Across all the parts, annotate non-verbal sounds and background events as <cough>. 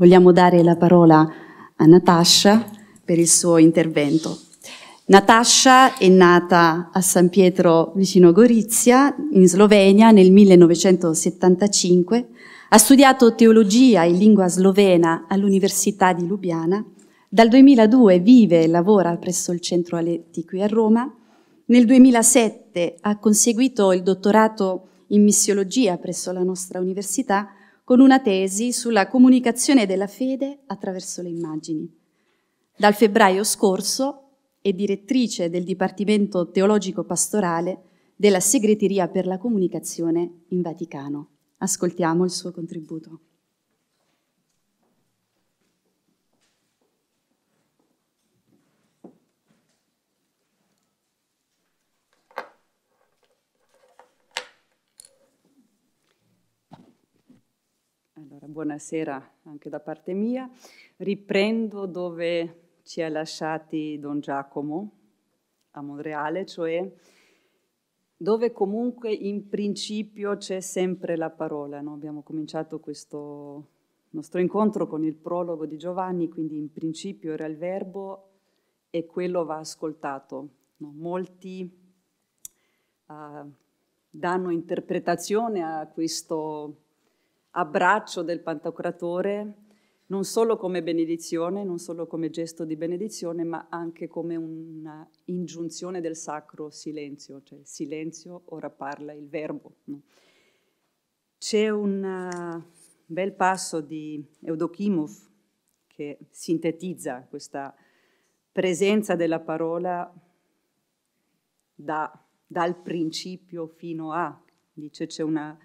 Vogliamo dare la parola a Natascia per il suo intervento. Natascia è nata a San Pietro vicino Gorizia, in Slovenia, nel 1975. Ha studiato teologia in lingua slovena all'Università di Lubiana. Dal 2002 vive e lavora presso il Centro Aletti qui a Roma. Nel 2007 ha conseguito il dottorato in missiologia presso la nostra università con una tesi sulla comunicazione della fede attraverso le immagini. Dal febbraio scorso è direttrice del Dipartimento Teologico Pastorale della Segreteria per la Comunicazione in Vaticano. Ascoltiamo il suo contributo. buonasera anche da parte mia. Riprendo dove ci ha lasciati Don Giacomo a Monreale, cioè dove comunque in principio c'è sempre la parola. No? Abbiamo cominciato questo nostro incontro con il prologo di Giovanni, quindi in principio era il verbo e quello va ascoltato. No? Molti uh, danno interpretazione a questo abbraccio del Pantocratore non solo come benedizione, non solo come gesto di benedizione, ma anche come un'ingiunzione del sacro silenzio, cioè silenzio, ora parla il verbo. C'è un eh, bel passo di Eudokimov che sintetizza questa presenza della parola da, dal principio fino a, dice c'è una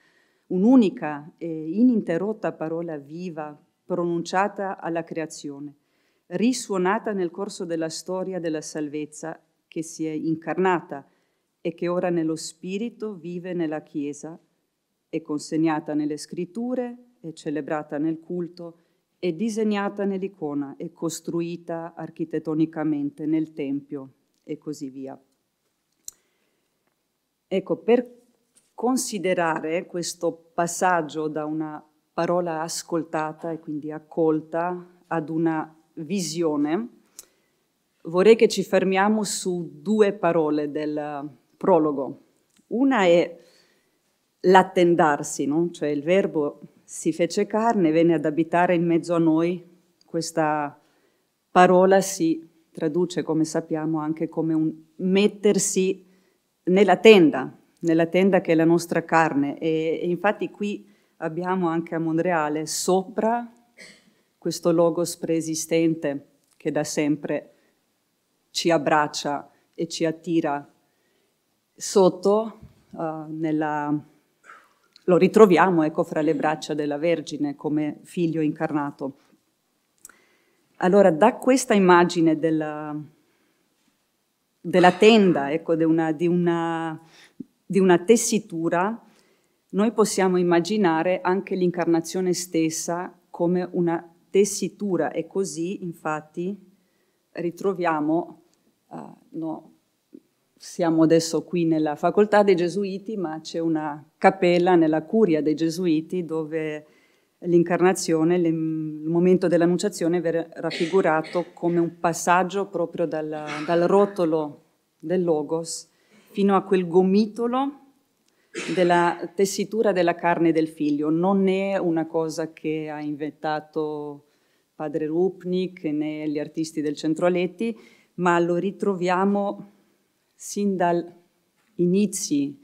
un'unica e ininterrotta parola viva pronunciata alla creazione, risuonata nel corso della storia della salvezza che si è incarnata e che ora nello Spirito vive nella Chiesa, è consegnata nelle scritture, è celebrata nel culto, è disegnata nell'icona, è costruita architettonicamente nel Tempio e così via. Ecco, per considerare questo passaggio da una parola ascoltata e quindi accolta ad una visione, vorrei che ci fermiamo su due parole del prologo. Una è l'attendarsi, no? cioè il verbo si fece carne, venne ad abitare in mezzo a noi. Questa parola si traduce, come sappiamo, anche come un mettersi nella tenda, nella tenda che è la nostra carne. E, e infatti qui abbiamo anche a Monreale sopra questo logos preesistente che da sempre ci abbraccia e ci attira. Sotto, uh, nella, lo ritroviamo ecco, fra le braccia della Vergine come figlio incarnato. Allora, da questa immagine della, della tenda, ecco, di una, di una di una tessitura, noi possiamo immaginare anche l'incarnazione stessa come una tessitura e così infatti ritroviamo, uh, no, siamo adesso qui nella facoltà dei Gesuiti, ma c'è una cappella nella curia dei Gesuiti dove l'incarnazione, il momento dell'annunciazione è raffigurato come un passaggio proprio dal, dal rotolo del Logos fino a quel gomitolo della tessitura della carne del figlio. Non è una cosa che ha inventato padre Rupnik né gli artisti del centro Centroletti, ma lo ritroviamo sin dagli inizi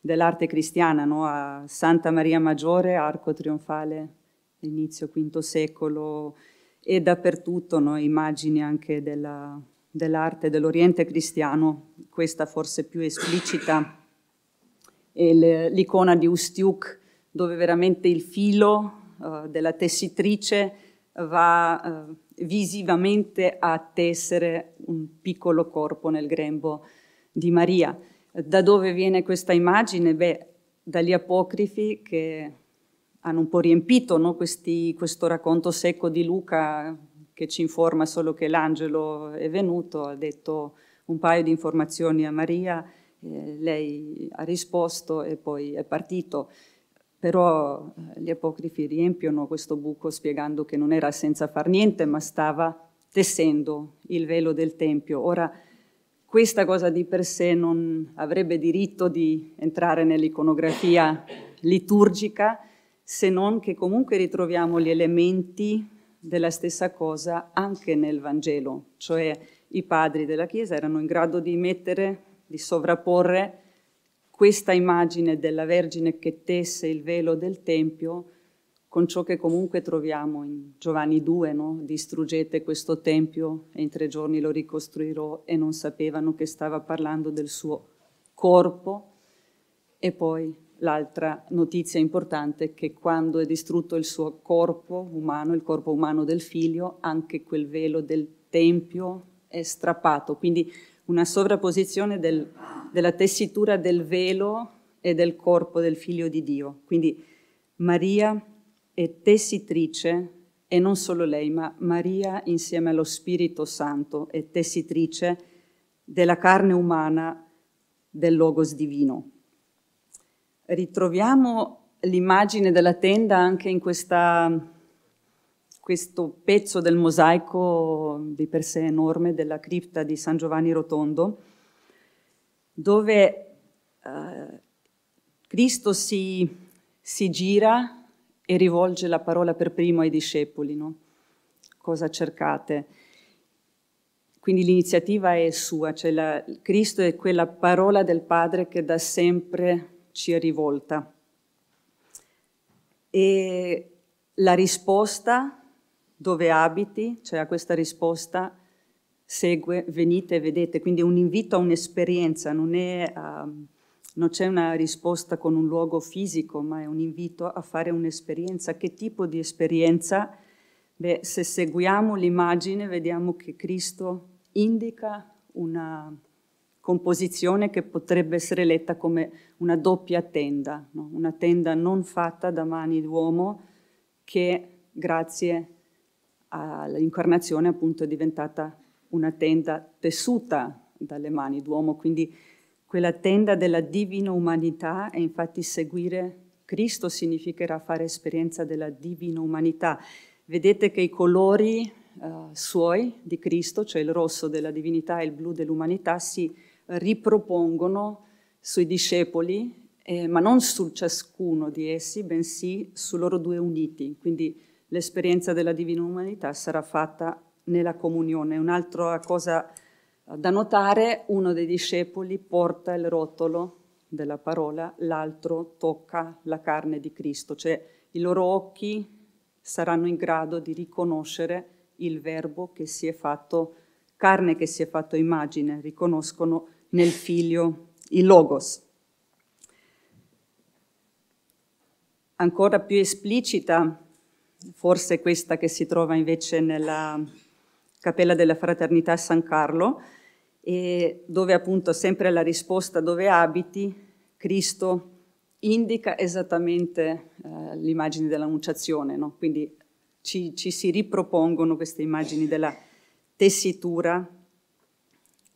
dell'arte cristiana, no? a Santa Maria Maggiore, Arco Trionfale, inizio V secolo, e dappertutto no? immagini anche della dell'arte dell'Oriente cristiano, questa forse più esplicita, è l'icona di Ustiuk, dove veramente il filo uh, della tessitrice va uh, visivamente a tessere un piccolo corpo nel grembo di Maria. Da dove viene questa immagine? Beh, dagli apocrifi che hanno un po' riempito no? Questi, questo racconto secco di Luca, che ci informa solo che l'angelo è venuto, ha detto un paio di informazioni a Maria, eh, lei ha risposto e poi è partito. Però eh, gli apocrifi riempiono questo buco spiegando che non era senza far niente, ma stava tessendo il velo del Tempio. Ora, questa cosa di per sé non avrebbe diritto di entrare nell'iconografia liturgica, se non che comunque ritroviamo gli elementi della stessa cosa anche nel Vangelo, cioè i padri della Chiesa erano in grado di mettere, di sovrapporre questa immagine della Vergine che tesse il velo del Tempio con ciò che comunque troviamo in Giovanni 2, no? distruggete questo Tempio e in tre giorni lo ricostruirò e non sapevano che stava parlando del suo corpo e poi L'altra notizia importante è che quando è distrutto il suo corpo umano, il corpo umano del figlio, anche quel velo del tempio è strappato, quindi una sovrapposizione del, della tessitura del velo e del corpo del figlio di Dio. Quindi Maria è tessitrice e non solo lei, ma Maria insieme allo Spirito Santo è tessitrice della carne umana del Logos divino ritroviamo l'immagine della tenda anche in questa, questo pezzo del mosaico di per sé enorme della cripta di San Giovanni Rotondo, dove eh, Cristo si, si, gira e rivolge la parola per primo ai discepoli, no? cosa cercate? Quindi l'iniziativa è sua, cioè la, Cristo è quella parola del Padre che da sempre ci è rivolta. E la risposta, dove abiti, cioè a questa risposta, segue, venite e vedete. Quindi è un invito a un'esperienza, non, è, uh, non c'è una risposta con un luogo fisico, ma è un invito a fare un'esperienza. Che tipo di esperienza? Beh, se seguiamo l'immagine vediamo che Cristo indica una, composizione che potrebbe essere letta come una doppia tenda, no? una tenda non fatta da mani d'uomo che grazie all'incarnazione appunto è diventata una tenda tessuta dalle mani d'uomo, quindi quella tenda della divina umanità e infatti seguire Cristo significherà fare esperienza della divina umanità. Vedete che i colori uh, suoi di Cristo, cioè il rosso della divinità e il blu dell'umanità, si ripropongono sui discepoli, eh, ma non su ciascuno di essi, bensì su loro due uniti. Quindi l'esperienza della divina umanità sarà fatta nella comunione. Un'altra cosa eh, da notare, uno dei discepoli porta il rotolo della parola, l'altro tocca la carne di Cristo, cioè i loro occhi saranno in grado di riconoscere il verbo che si è fatto, carne che si è fatto immagine, riconoscono nel figlio, il logos. Ancora più esplicita, forse questa che si trova invece nella Cappella della Fraternità San Carlo, e dove appunto sempre la risposta dove abiti, Cristo indica esattamente eh, l'immagine dell'annunciazione, no? quindi ci, ci si ripropongono queste immagini della tessitura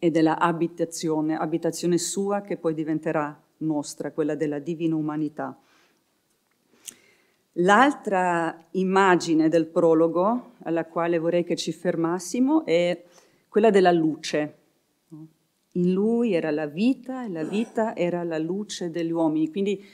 e della abitazione, abitazione sua che poi diventerà nostra, quella della divina umanità. L'altra immagine del prologo alla quale vorrei che ci fermassimo è quella della luce. In lui era la vita e la vita era la luce degli uomini. Quindi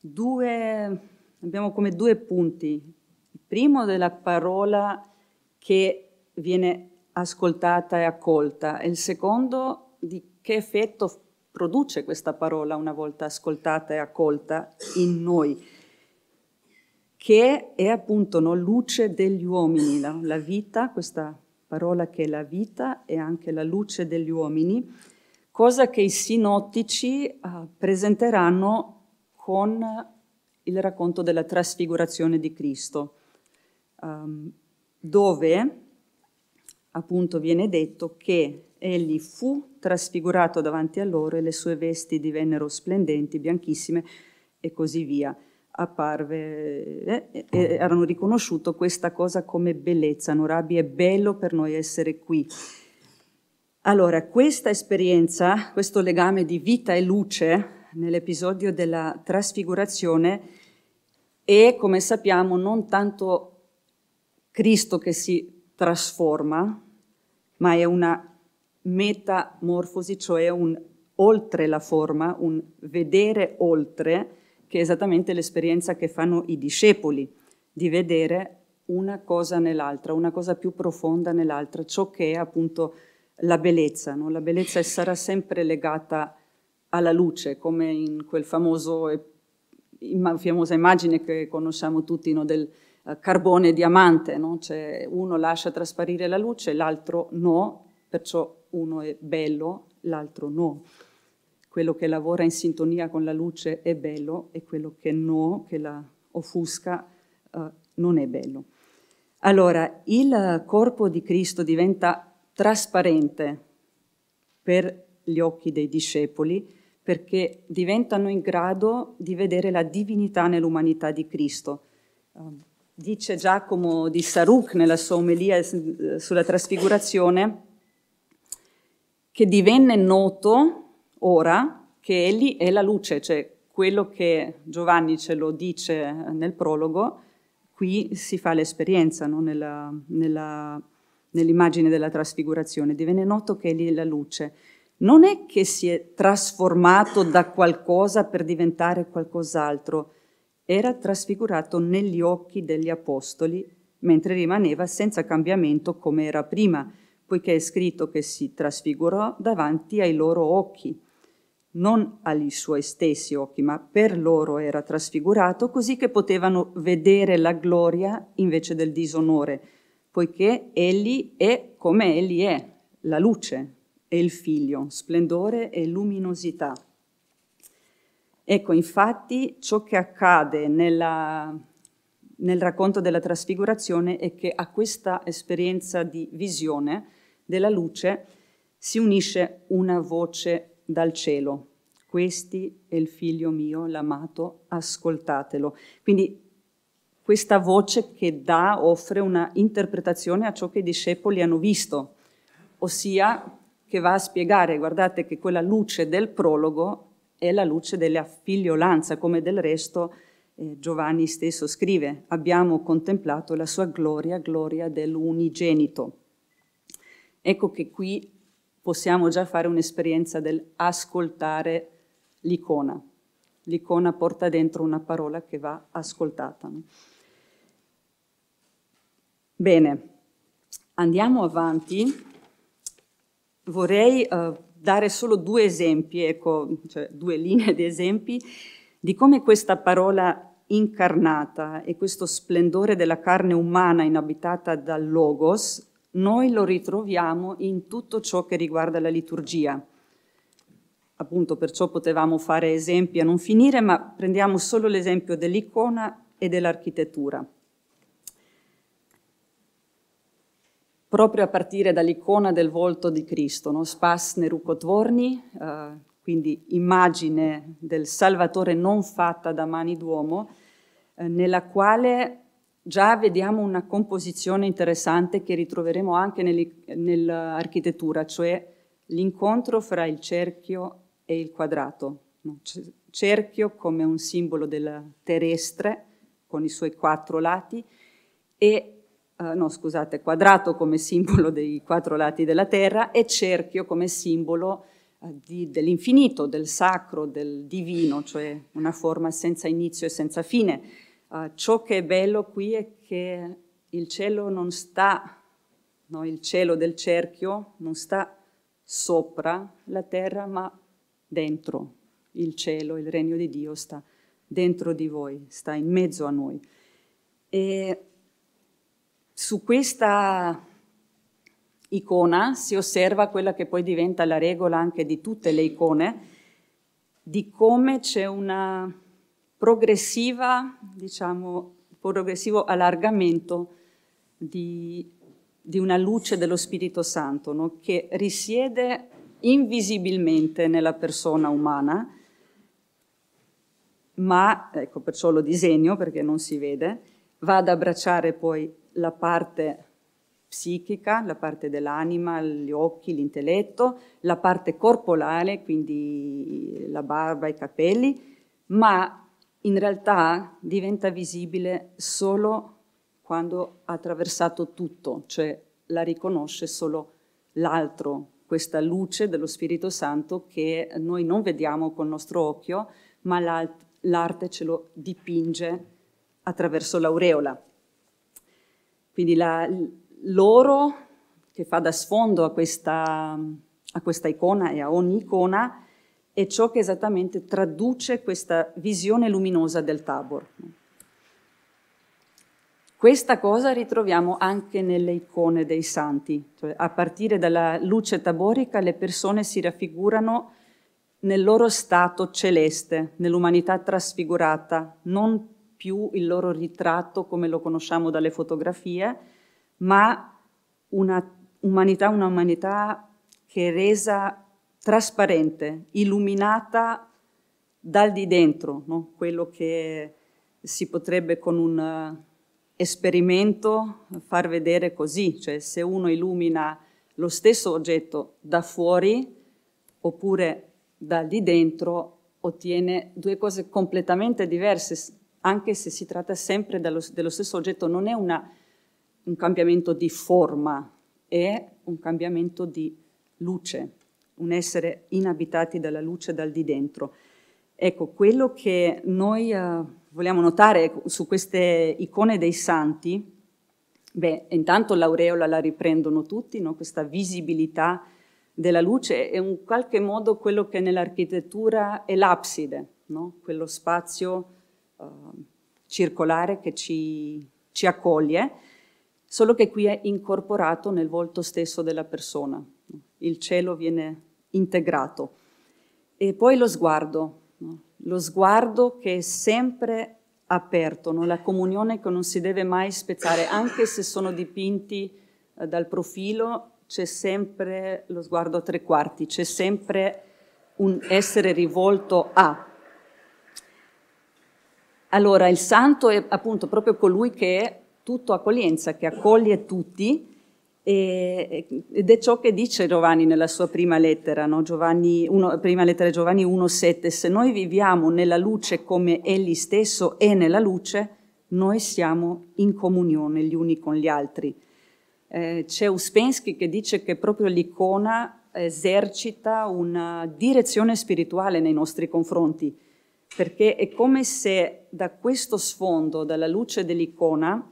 due, abbiamo come due punti. Il primo della parola che viene ascoltata e accolta e il secondo di che effetto produce questa parola una volta ascoltata e accolta in noi, che è appunto no, luce degli uomini, la, la vita, questa parola che è la vita e anche la luce degli uomini, cosa che i sinottici eh, presenteranno con il racconto della trasfigurazione di Cristo, um, dove appunto viene detto che egli fu trasfigurato davanti a loro e le sue vesti divennero splendenti, bianchissime e così via. Apparve, eh, eh, erano riconosciuto questa cosa come bellezza. Norabi è bello per noi essere qui. Allora, questa esperienza, questo legame di vita e luce nell'episodio della trasfigurazione è, come sappiamo, non tanto Cristo che si trasforma, ma è una metamorfosi, cioè un oltre la forma, un vedere oltre, che è esattamente l'esperienza che fanno i discepoli, di vedere una cosa nell'altra, una cosa più profonda nell'altra, ciò che è appunto la bellezza. No? La bellezza sarà sempre legata alla luce, come in quel famoso, famosa immagine che conosciamo tutti no? del, eh, carbone e diamante, no? cioè, uno lascia trasparire la luce, l'altro no, perciò uno è bello, l'altro no. Quello che lavora in sintonia con la luce è bello e quello che no, che la offusca, eh, non è bello. Allora, il corpo di Cristo diventa trasparente per gli occhi dei discepoli perché diventano in grado di vedere la divinità nell'umanità di Cristo. Um, dice Giacomo di Saruk nella sua omelia eh, sulla trasfigurazione, che divenne noto ora che egli è la luce, cioè quello che Giovanni ce lo dice eh, nel prologo, qui si fa l'esperienza no? nella, nella, nell'immagine della trasfigurazione, divenne noto che egli è la luce. Non è che si è trasformato da qualcosa per diventare qualcos'altro, era trasfigurato negli occhi degli apostoli, mentre rimaneva senza cambiamento come era prima, poiché è scritto che si trasfigurò davanti ai loro occhi. Non agli suoi stessi occhi, ma per loro era trasfigurato, così che potevano vedere la gloria invece del disonore, poiché egli è come egli è, la luce, e il figlio, splendore e luminosità. Ecco, infatti, ciò che accade nella, nel racconto della trasfigurazione è che a questa esperienza di visione della luce si unisce una voce dal cielo. Questi è il figlio mio, l'amato, ascoltatelo. Quindi questa voce che dà, offre una interpretazione a ciò che i discepoli hanno visto, ossia che va a spiegare, guardate che quella luce del prologo e alla luce della figliolanza, come del resto eh, Giovanni stesso scrive, abbiamo contemplato la sua gloria, gloria dell'unigenito. Ecco che qui possiamo già fare un'esperienza dell'ascoltare l'icona. L'icona porta dentro una parola che va ascoltata. Bene, andiamo avanti. Vorrei... Eh, dare solo due esempi, ecco, cioè due linee di esempi, di come questa parola incarnata e questo splendore della carne umana inabitata dal Logos, noi lo ritroviamo in tutto ciò che riguarda la liturgia. Appunto, perciò potevamo fare esempi a non finire, ma prendiamo solo l'esempio dell'icona e dell'architettura. proprio a partire dall'icona del volto di Cristo, no? Spas Nerucotvorni, eh, quindi immagine del Salvatore non fatta da mani d'uomo, eh, nella quale già vediamo una composizione interessante che ritroveremo anche nell'architettura, cioè l'incontro fra il cerchio e il quadrato. Cerchio come un simbolo del terrestre con i suoi quattro lati e eh, no scusate, quadrato come simbolo dei quattro lati della terra e cerchio come simbolo eh, dell'infinito, del sacro, del divino, cioè una forma senza inizio e senza fine. Eh, ciò che è bello qui è che il cielo non sta, no, il cielo del cerchio non sta sopra la terra, ma dentro il cielo, il regno di Dio sta dentro di voi, sta in mezzo a noi. E su questa icona si osserva quella che poi diventa la regola anche di tutte le icone, di come c'è una progressiva, diciamo, progressivo allargamento di, di, una luce dello Spirito Santo no? che risiede invisibilmente nella persona umana, ma, ecco perciò lo disegno perché non si vede, va ad abbracciare poi la parte psichica, la parte dell'anima, gli occhi, l'intelletto, la parte corporale, quindi la barba, i capelli, ma in realtà diventa visibile solo quando ha attraversato tutto, cioè la riconosce solo l'altro, questa luce dello Spirito Santo che noi non vediamo col nostro occhio, ma l'arte ce lo dipinge attraverso l'aureola. Quindi la, l'oro che fa da sfondo a questa, a questa icona e a ogni icona è ciò che esattamente traduce questa visione luminosa del Tabor. Questa cosa ritroviamo anche nelle icone dei santi, cioè a partire dalla luce taborica le persone si raffigurano nel loro stato celeste, nell'umanità trasfigurata, non più il loro ritratto come lo conosciamo dalle fotografie, ma una umanità, una umanità che è resa trasparente, illuminata dal di dentro, no? quello che si potrebbe con un eh, esperimento far vedere così, cioè se uno illumina lo stesso oggetto da fuori oppure dal di dentro, ottiene due cose completamente diverse, anche se si tratta sempre dello, dello stesso oggetto, non è una, un cambiamento di forma, è un cambiamento di luce, un essere inabitati dalla luce dal di dentro. Ecco, quello che noi uh, vogliamo notare ecco, su queste icone dei santi, beh, intanto l'aureola la riprendono tutti, no? questa visibilità della luce è in qualche modo quello che nell'architettura è l'abside, no? quello spazio Ehm, circolare che ci, ci accoglie, solo che qui è incorporato nel volto stesso della persona. Il cielo viene integrato. E poi lo sguardo, no? lo sguardo che è sempre aperto, no? la comunione che non si deve mai spezzare, anche se sono dipinti eh, dal profilo, c'è sempre lo sguardo a tre quarti, c'è sempre un essere rivolto a, allora, il santo è appunto proprio colui che è tutto accoglienza, che accoglie tutti, e, ed è ciò che dice Giovanni nella sua prima lettera, no? Giovanni, uno, prima lettera di Giovanni 1,7. Se noi viviamo nella luce come Egli stesso è nella luce, noi siamo in comunione gli uni con gli altri. Eh, c'è Uspensky che dice che proprio l'icona esercita una direzione spirituale nei nostri confronti perché è come se da questo sfondo, dalla luce dell'icona,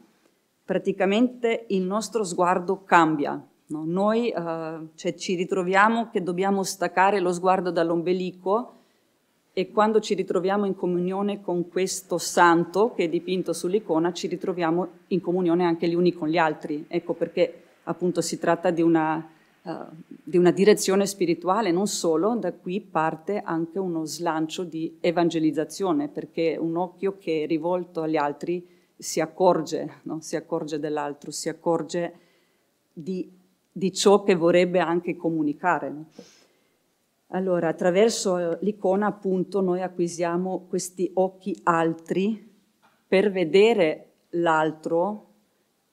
praticamente il nostro sguardo cambia. No? Noi eh, cioè, ci ritroviamo che dobbiamo staccare lo sguardo dall'ombelico e quando ci ritroviamo in comunione con questo santo che è dipinto sull'icona, ci ritroviamo in comunione anche gli uni con gli altri. Ecco perché appunto si tratta di una di una direzione spirituale, non solo, da qui parte anche uno slancio di evangelizzazione, perché un occhio che è rivolto agli altri si accorge, no? si accorge dell'altro, si accorge di, di, ciò che vorrebbe anche comunicare. No? Allora, attraverso l'icona appunto noi acquisiamo questi occhi altri per vedere l'altro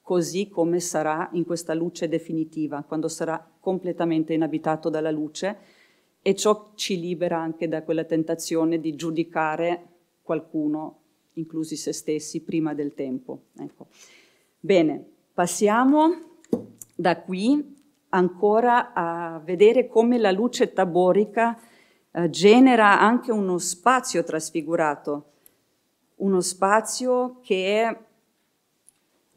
così come sarà in questa luce definitiva, quando sarà completamente inabitato dalla luce e ciò ci libera anche da quella tentazione di giudicare qualcuno, inclusi se stessi, prima del tempo. Ecco. Bene, passiamo da qui ancora a vedere come la luce taborica eh, genera anche uno spazio trasfigurato, uno spazio che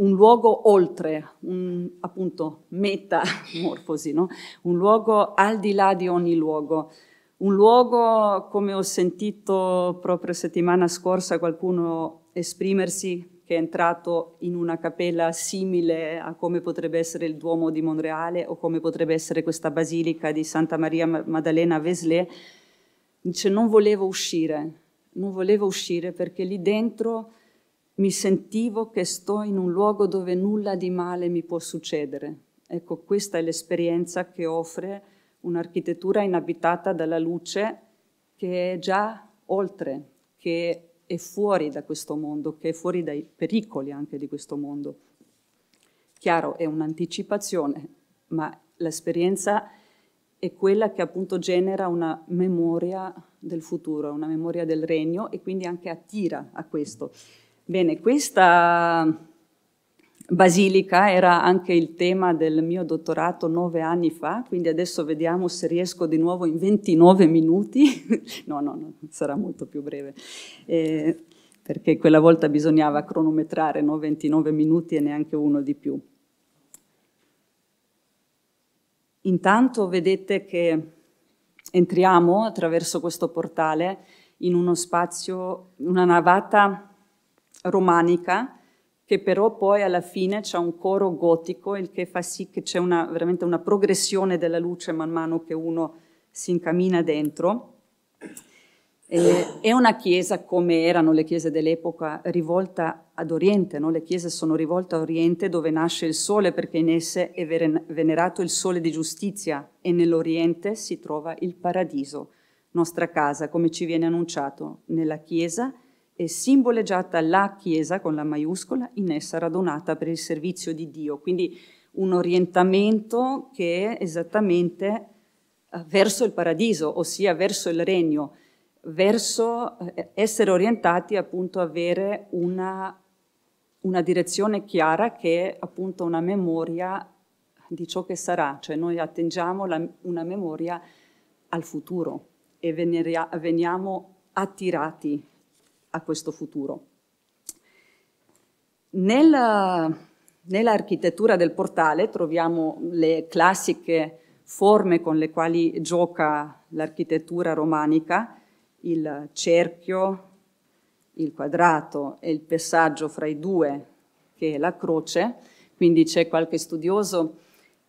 un luogo oltre, un, appunto metamorfosi, no? un luogo al di là di ogni luogo. Un luogo, come ho sentito proprio settimana scorsa qualcuno esprimersi, che è entrato in una cappella simile a come potrebbe essere il Duomo di Monreale o come potrebbe essere questa basilica di Santa Maria Maddalena a Veslè, dice non volevo uscire, non volevo uscire perché lì dentro mi sentivo che sto in un luogo dove nulla di male mi può succedere. Ecco, questa è l'esperienza che offre un'architettura inabitata dalla luce che è già oltre, che è fuori da questo mondo, che è fuori dai pericoli anche di questo mondo. Chiaro, è un'anticipazione, ma l'esperienza è quella che appunto genera una memoria del futuro, una memoria del regno e quindi anche attira a questo. Bene, questa basilica era anche il tema del mio dottorato nove anni fa, quindi adesso vediamo se riesco di nuovo in 29 minuti. <laughs> no, no, no, sarà molto più breve. Eh, perché quella volta bisognava cronometrare no? 29 minuti e neanche uno di più. Intanto vedete che entriamo attraverso questo portale in uno spazio, una navata romanica, che però poi alla fine c'è un coro gotico, il che fa sì che c'è una, veramente una progressione della luce man mano che uno si incammina dentro. è una chiesa come erano le chiese dell'epoca, rivolta ad Oriente, no? le chiese sono rivolte a Oriente dove nasce il sole, perché in esse è venerato il sole di giustizia e nell'Oriente si trova il paradiso, nostra casa, come ci viene annunciato nella chiesa e simboleggiata la Chiesa con la maiuscola in essa radunata per il servizio di Dio. Quindi un orientamento che è esattamente eh, verso il paradiso, ossia verso il regno, verso eh, essere orientati appunto a avere una, una direzione chiara che è appunto una memoria di ciò che sarà, cioè noi attingiamo la, una memoria al futuro e veniamo attirati a questo futuro. Nella, nell'architettura del portale troviamo le classiche forme con le quali gioca l'architettura romanica, il cerchio, il quadrato e il passaggio fra i due, che è la croce. Quindi c'è qualche studioso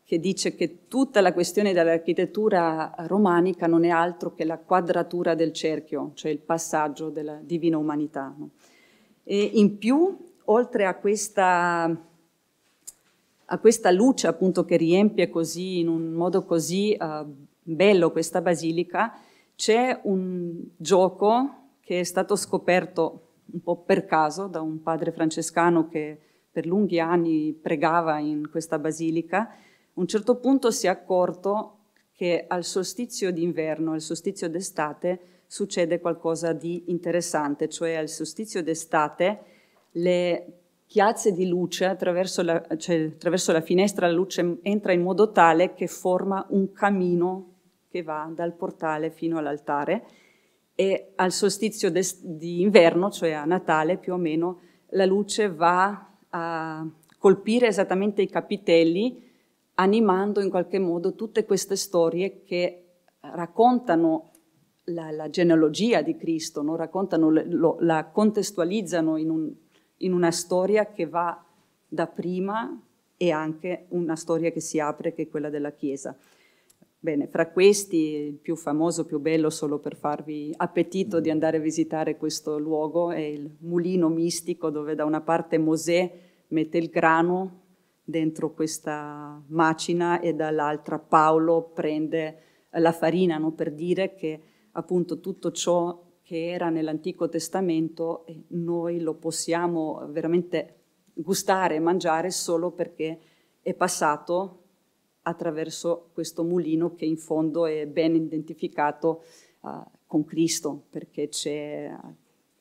che dice che tutta la questione dell'architettura romanica non è altro che la quadratura del cerchio, cioè il passaggio della divina umanità. E in più, oltre a questa, a questa luce appunto che riempie così, in un modo così uh, bello questa basilica, c'è un gioco che è stato scoperto un po' per caso da un padre francescano che per lunghi anni pregava in questa basilica, un certo punto si è accorto che al solstizio d'inverno, al solstizio d'estate, succede qualcosa di interessante, cioè al solstizio d'estate le chiazze di luce attraverso la, cioè, attraverso la finestra la luce entra in modo tale che forma un cammino che va dal portale fino all'altare e al solstizio di inverno, cioè a Natale più o meno, la luce va a colpire esattamente i capitelli animando in qualche modo tutte queste storie che raccontano la, la genealogia di Cristo, no? lo, la contestualizzano in, un, in una storia che va da prima e anche una storia che si apre, che è quella della Chiesa. Bene, fra questi il più famoso, più bello, solo per farvi appetito di andare a visitare questo luogo, è il mulino mistico dove da una parte Mosè mette il grano dentro questa macina e dall'altra Paolo prende la farina, no? per dire che appunto tutto ciò che era nell'Antico Testamento eh, noi lo possiamo veramente gustare e mangiare solo perché è passato attraverso questo mulino che in fondo è ben identificato uh, con Cristo, perché c'è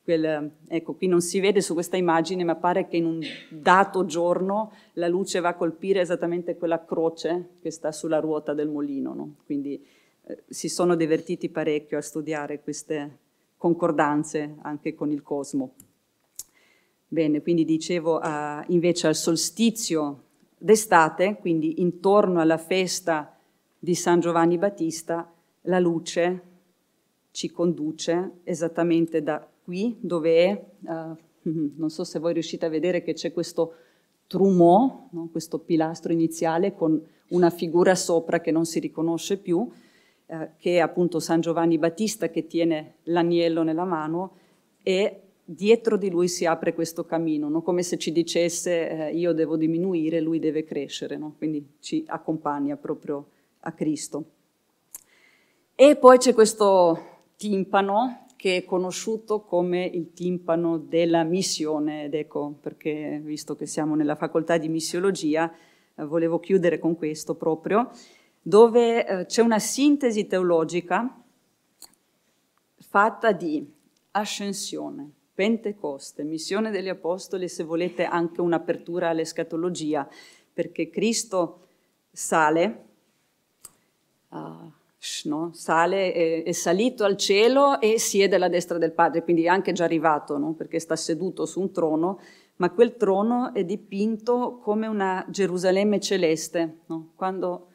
Quel, ecco, qui non si vede su questa immagine, ma pare che in un dato giorno la luce va a colpire esattamente quella croce che sta sulla ruota del molino. No? Quindi eh, si sono divertiti parecchio a studiare queste concordanze anche con il cosmo. Bene, quindi dicevo eh, invece al solstizio d'estate, quindi intorno alla festa di San Giovanni Battista, la luce ci conduce esattamente da qui dove uh, <laughs> non so se voi riuscite a vedere che c'è questo trumeau, no? questo pilastro iniziale con una figura sopra che non si riconosce più, eh, che è appunto San Giovanni Battista che tiene l'agnello nella mano e dietro di lui si apre questo cammino, no? come se ci dicesse eh, io devo diminuire, lui deve crescere, no? quindi ci accompagna proprio a Cristo. E poi c'è questo timpano che è conosciuto come il timpano della missione ed ecco perché visto che siamo nella facoltà di missiologia eh, volevo chiudere con questo proprio dove eh, c'è una sintesi teologica fatta di ascensione, Pentecoste, missione degli apostoli, se volete anche un'apertura all'escatologia, perché Cristo sale, uh, no? sale, è, è, salito al cielo e siede alla destra del Padre, quindi è anche già arrivato, no? perché sta seduto su un trono, ma quel trono è dipinto come una Gerusalemme celeste. No? Quando,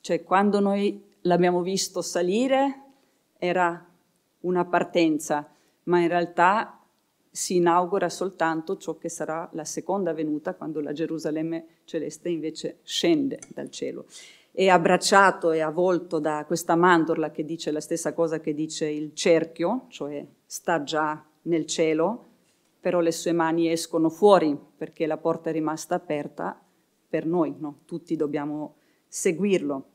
cioè, quando noi l'abbiamo visto salire era una partenza, ma in realtà si inaugura soltanto ciò che sarà la seconda venuta, quando la Gerusalemme celeste invece scende dal cielo è abbracciato e avvolto da questa mandorla che dice la stessa cosa che dice il cerchio, cioè sta già nel cielo, però le sue mani escono fuori perché la porta è rimasta aperta per noi, no? tutti dobbiamo seguirlo.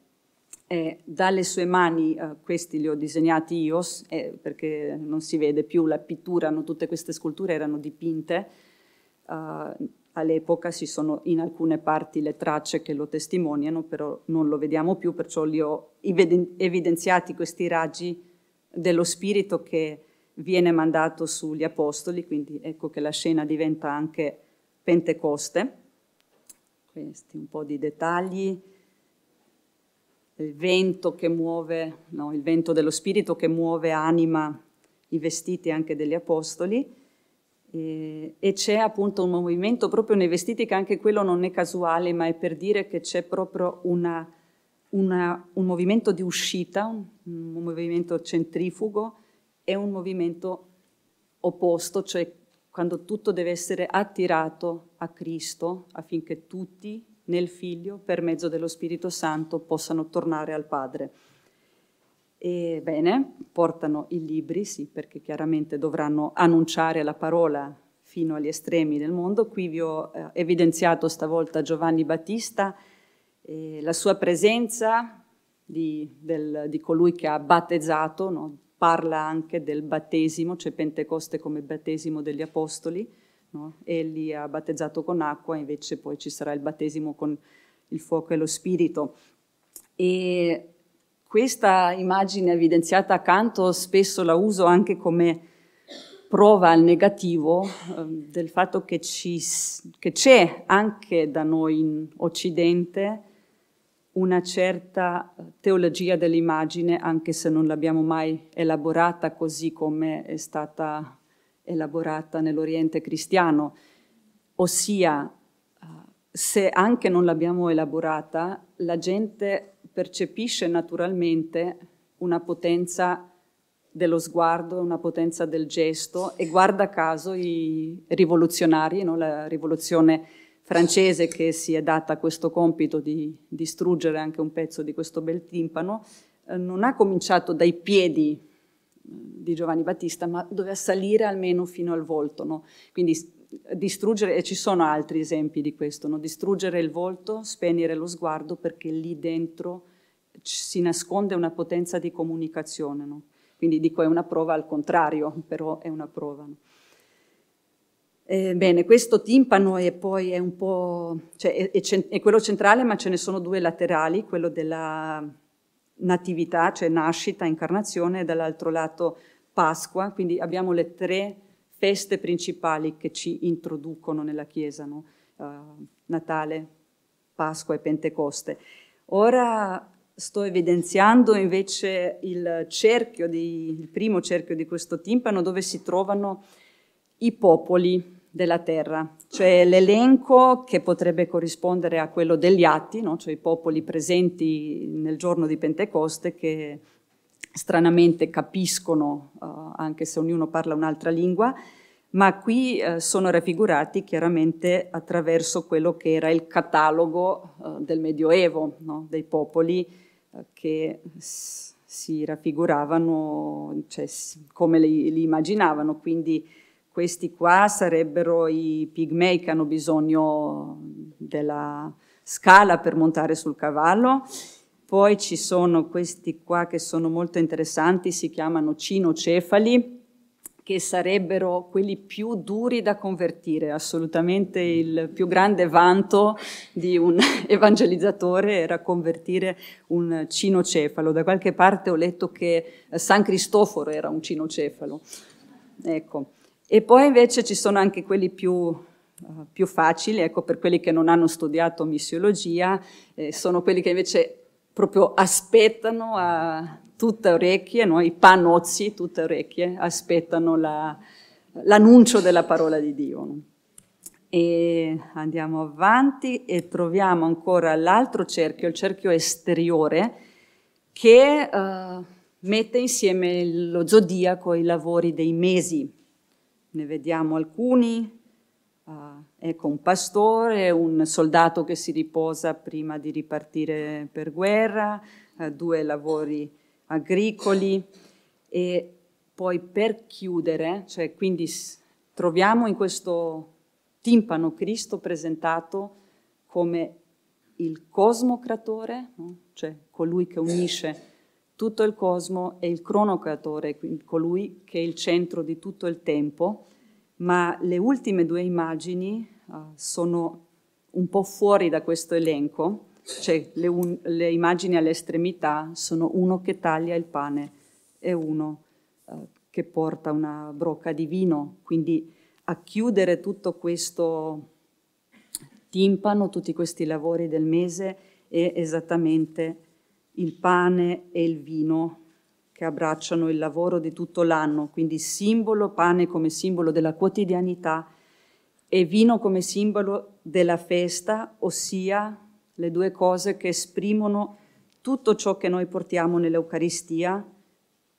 E dalle sue mani, eh, questi li ho disegnati io, eh, perché non si vede più la pittura, no? tutte queste sculture erano dipinte, eh, all'epoca ci sono in alcune parti le tracce che lo testimoniano, però non lo vediamo più, perciò li ho evidenziati questi raggi dello spirito che viene mandato sugli apostoli, quindi ecco che la scena diventa anche Pentecoste. Questi un po' di dettagli. Il vento che muove, no, il vento dello spirito che muove, anima i vestiti anche degli apostoli. E, eh, e c'è appunto un movimento proprio nei vestiti che anche quello non è casuale, ma è per dire che c'è proprio una, una, un movimento di uscita, un, un movimento centrifugo e un movimento opposto, cioè quando tutto deve essere attirato a Cristo affinché tutti nel Figlio, per mezzo dello Spirito Santo, possano tornare al Padre. E bene, portano i libri, sì, perché chiaramente dovranno annunciare la parola fino agli estremi del mondo. Qui vi ho eh, evidenziato stavolta Giovanni Battista, eh, la sua presenza di, del, di colui che ha battezzato, no? parla anche del battesimo, c'è cioè Pentecoste come battesimo degli apostoli, no? egli ha battezzato con acqua, invece poi ci sarà il battesimo con il fuoco e lo spirito. E questa immagine evidenziata accanto spesso la uso anche come prova al negativo eh, del fatto che, ci, che c'è anche da noi in Occidente una certa eh, teologia dell'immagine, anche se non l'abbiamo mai elaborata così come è stata elaborata nell'Oriente cristiano. Ossia, eh, se anche non l'abbiamo elaborata, la gente percepisce naturalmente una potenza dello sguardo, una potenza del gesto e guarda caso i rivoluzionari, no? la rivoluzione francese che si è data questo compito di distruggere anche un pezzo di questo bel timpano, eh, non ha cominciato dai piedi eh, di Giovanni Battista, ma doveva salire almeno fino al volto. No? Quindi distruggere, e ci sono altri esempi di questo, no? distruggere il volto, spegnere lo sguardo perché lì dentro si nasconde una potenza di comunicazione. No? Quindi dico è una prova al contrario, <laughs> però è una prova. No? Eh, bene, questo timpano è poi è un po'... Cioè è, è, è quello centrale, ma ce ne sono due laterali, quello della natività, cioè nascita, incarnazione, e dall'altro lato Pasqua, quindi abbiamo le tre feste principali che ci introducono nella Chiesa, no? uh, Natale, Pasqua e Pentecoste. Ora sto evidenziando invece il, cerchio di, il primo cerchio di questo timpano dove si trovano i popoli della terra, cioè l'elenco che potrebbe corrispondere a quello degli atti, no? cioè i popoli presenti nel giorno di Pentecoste che stranamente capiscono, uh, anche se ognuno parla un'altra lingua, ma qui uh, sono raffigurati chiaramente attraverso quello che era il catalogo uh, del Medioevo, no? dei popoli che si raffiguravano cioè, come li, li, immaginavano, quindi questi qua sarebbero i pigmei che hanno bisogno della scala per montare sul cavallo poi ci sono questi qua che sono molto interessanti, si chiamano cinocefali, che sarebbero quelli più duri da convertire, assolutamente il più grande vanto di un <laughs> evangelizzatore era convertire un cinocefalo. Da qualche parte ho letto che San Cristoforo era un cinocefalo. Ecco. E poi invece ci sono anche quelli più Uh, più facili, ecco, per quelli che non hanno studiato missiologia, eh, sono quelli che invece proprio aspettano a eh, tutte orecchie, no? i panozzi, tutte orecchie, aspettano la, l'annuncio della parola di Dio. No? E andiamo avanti e troviamo ancora l'altro cerchio, il cerchio esteriore, che uh, mette insieme lo zodiaco e i lavori dei mesi. Ne vediamo alcuni, uh, ecco, un pastore, un soldato che si riposa prima di ripartire per guerra, eh, due lavori agricoli e poi per chiudere, cioè quindi troviamo in questo timpano Cristo presentato come il cosmocratore, cioè colui che unisce tutto il cosmo e il cronocratore, quindi colui che è il centro di tutto il tempo ma le ultime due immagini uh, sono un po' fuori da questo elenco, cioè le, un, le immagini all'estremità sono uno che taglia il pane e uno uh, che porta una brocca di vino, quindi a chiudere tutto questo timpano, tutti questi lavori del mese, è esattamente il pane e il vino che abbracciano il lavoro di tutto l'anno, quindi simbolo pane come simbolo della quotidianità e vino come simbolo della festa, ossia le due cose che esprimono tutto ciò che noi portiamo nell'Eucaristia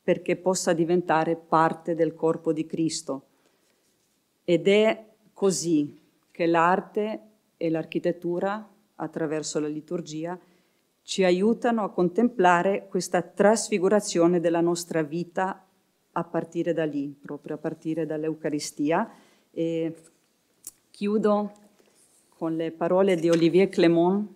perché possa diventare parte del corpo di Cristo. Ed è così che l'arte e l'architettura, attraverso la liturgia, ci aiutano a contemplare questa trasfigurazione della nostra vita a partire da lì, proprio a partire dall'Eucaristia. E chiudo con le parole di Olivier Clément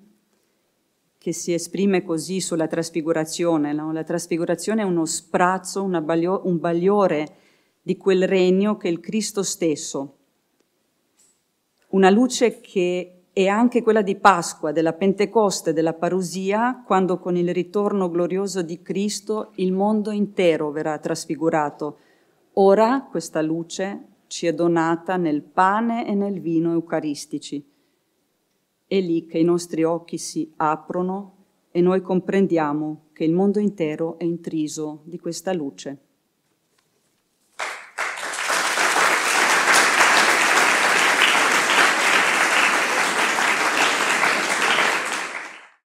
che si esprime così sulla trasfigurazione. No? La trasfigurazione è uno sprazzo, baglio, un bagliore di quel regno che è il Cristo stesso, una luce che e anche quella di Pasqua, della Pentecoste, della Parusia, quando con il ritorno glorioso di Cristo il mondo intero verrà trasfigurato. Ora questa luce ci è donata nel pane e nel vino eucaristici. È lì che i nostri occhi si aprono e noi comprendiamo che il mondo intero è intriso di questa luce.